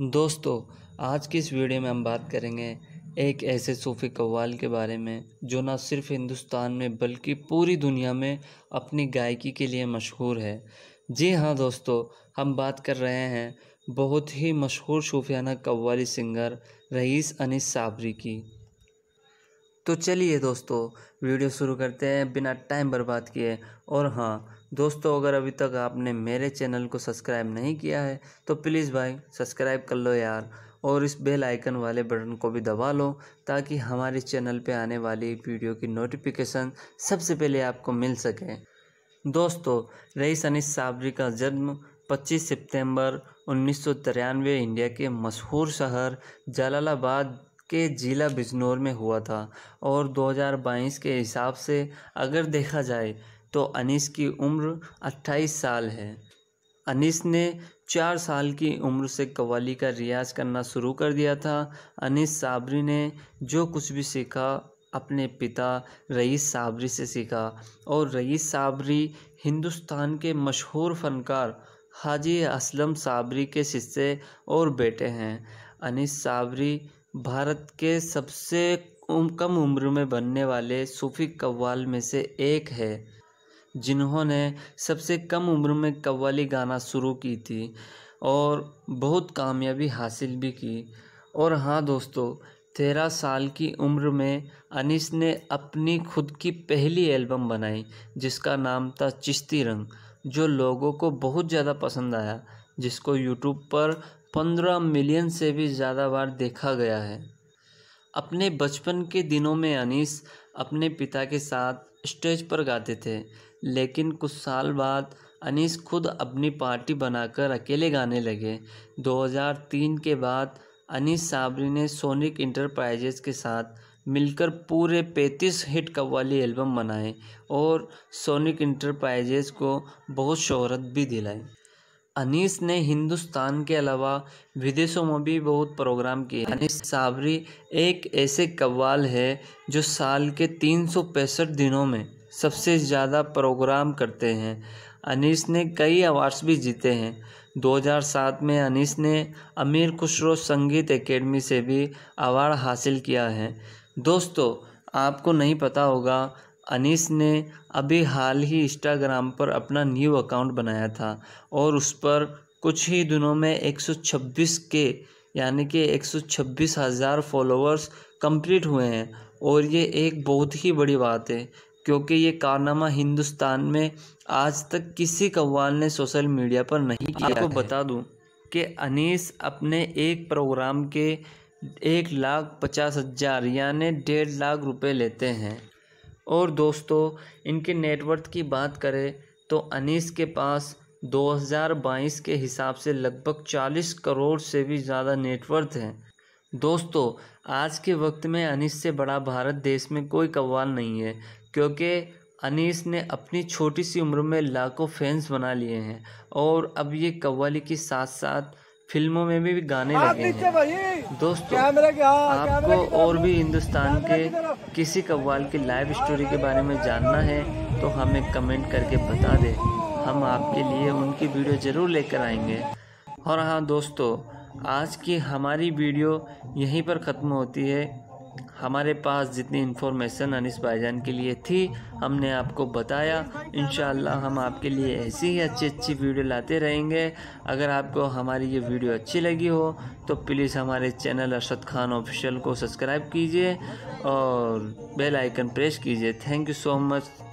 दोस्तों आज की इस वीडियो में हम बात करेंगे एक ऐसे सूफ़ी कव्वाल के बारे में जो ना सिर्फ हिंदुस्तान में बल्कि पूरी दुनिया में अपनी गायकी के लिए मशहूर है जी हाँ दोस्तों हम बात कर रहे हैं बहुत ही मशहूर सूफियाना कव्वाली सिंगर रईस अनिस साबरी की तो चलिए दोस्तों वीडियो शुरू करते हैं बिना टाइम बर्बाद किए और हाँ दोस्तों अगर अभी तक आपने मेरे चैनल को सब्सक्राइब नहीं किया है तो प्लीज़ भाई सब्सक्राइब कर लो यार और इस बेल आइकन वाले बटन को भी दबा लो ताकि हमारे चैनल पे आने वाली वीडियो की नोटिफिकेशन सबसे पहले आपको मिल सके दोस्तों रईस अनिस साबरी का जन्म 25 सितंबर उन्नीस इंडिया के मशहूर शहर जलालाबाद के ज़िला बिजनौर में हुआ था और 2022 के हिसाब से अगर देखा जाए तो अनीस की उम्र 28 साल है अनीस ने चार साल की उम्र से कवाली का रियाज करना शुरू कर दिया था अनीस साबरी ने जो कुछ भी सीखा अपने पिता रईस साबरी से सीखा और रईस साबरी हिंदुस्तान के मशहूर फनकार हाजी असलम साबरी के शिष्य और बेटे हैं अनीस साबरी भारत के सबसे कम उम्र में बनने वाले सूफ़ी कव्वाल में से एक है जिन्होंने सबसे कम उम्र में कव्वाली गाना शुरू की थी और बहुत कामयाबी हासिल भी की और हाँ दोस्तों तेरह साल की उम्र में अनिस ने अपनी खुद की पहली एल्बम बनाई जिसका नाम था चिश्ती रंग जो लोगों को बहुत ज़्यादा पसंद आया जिसको यूट्यूब पर पंद्रह मिलियन से भी ज़्यादा बार देखा गया है अपने बचपन के दिनों में अनीस अपने पिता के साथ स्टेज पर गाते थे लेकिन कुछ साल बाद अनीस खुद अपनी पार्टी बनाकर अकेले गाने लगे 2003 के बाद अनीस साबरी ने सोनिक इंटरप्राइजेज के साथ मिलकर पूरे 35 हिट कव्वाली एल्बम बनाए और सोनिक इंटरप्राइजेज को बहुत शोहरत भी दिलाई अनीस ने हिंदुस्तान के अलावा विदेशों में भी बहुत प्रोग्राम किए अनीस साबरी एक ऐसे कव्वाल है जो साल के तीन दिनों में सबसे ज़्यादा प्रोग्राम करते हैं अनीस ने कई अवार्ड्स भी जीते हैं 2007 में अनीस ने अमीर खुसरो संगीत एकेडमी से भी अवार्ड हासिल किया है दोस्तों आपको नहीं पता होगा अनीस ने अभी हाल ही इंस्टाग्राम पर अपना न्यू अकाउंट बनाया था और उस पर कुछ ही दिनों में 126 के यानी कि एक हज़ार फॉलोअर्स कंप्लीट हुए हैं और ये एक बहुत ही बड़ी बात है क्योंकि ये कारनामा हिंदुस्तान में आज तक किसी कव्वाल ने सोशल मीडिया पर नहीं किया आपको बता दूं कि अनीस अपने एक प्रोग्राम के एक लाख पचास हज़ार यानी डेढ़ लाख रुपए लेते हैं और दोस्तों इनके नेटवर्थ की बात करें तो अनीस के पास 2022 के हिसाब से लगभग 40 करोड़ से भी ज़्यादा नेटवर्थ है दोस्तों आज के वक्त में अनीस से बड़ा भारत देश में कोई क़वाल नहीं है क्योंकि अनीस ने अपनी छोटी सी उम्र में लाखों फैंस बना लिए हैं और अब ये कव्वाली के साथ साथ फिल्मों में भी गाने लगे हैं दोस्तों आपको और भी हिंदुस्तान के किसी कव्वाल की लाइव स्टोरी के बारे में जानना है तो हमें कमेंट करके बता दें हम आपके लिए उनकी वीडियो ज़रूर लेकर आएंगे और हाँ दोस्तों आज की हमारी वीडियो यहीं पर ख़त्म होती है हमारे पास जितनी इन्फॉर्मेशन अनिस भाईजान के लिए थी हमने आपको बताया इन हम आपके लिए ऐसी ही अच्छी अच्छी वीडियो लाते रहेंगे अगर आपको हमारी ये वीडियो अच्छी लगी हो तो प्लीज़ हमारे चैनल अरशद खान ऑफिशियल को सब्सक्राइब कीजिए और बेल आइकन प्रेस कीजिए थैंक यू सो मच